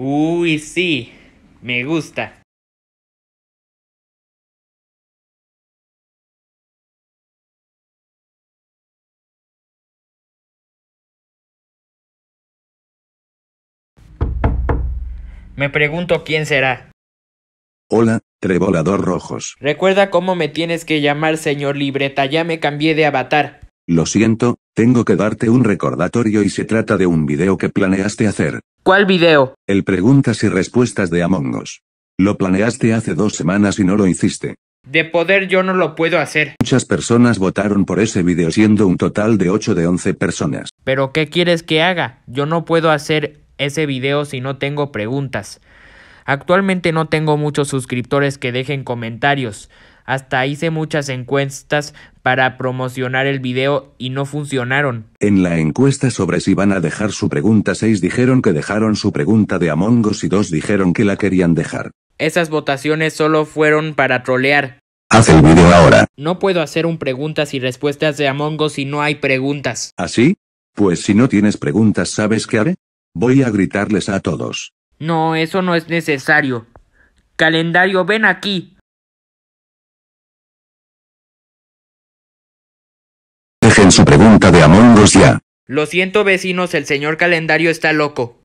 Uy, sí, me gusta. Me pregunto quién será. Hola, Trebolador Rojos. Recuerda cómo me tienes que llamar, señor libreta. Ya me cambié de avatar. Lo siento, tengo que darte un recordatorio y se trata de un video que planeaste hacer. ¿Cuál video? El preguntas y respuestas de Among Us. Lo planeaste hace dos semanas y no lo hiciste. De poder yo no lo puedo hacer. Muchas personas votaron por ese video siendo un total de 8 de 11 personas. Pero ¿qué quieres que haga? Yo no puedo hacer ese video si no tengo preguntas. Actualmente no tengo muchos suscriptores que dejen comentarios, hasta hice muchas encuestas para promocionar el video y no funcionaron. En la encuesta sobre si van a dejar su pregunta, 6 dijeron que dejaron su pregunta de Among Us y 2 dijeron que la querían dejar. Esas votaciones solo fueron para trolear. Haz el video ahora. No puedo hacer un preguntas y respuestas de Among Us si no hay preguntas. ¿Así? ¿Ah, pues si no tienes preguntas, ¿sabes qué haré? Voy a gritarles a todos. No, eso no es necesario. Calendario, ven aquí. su pregunta de Among Us ya. Lo siento vecinos, el señor calendario está loco.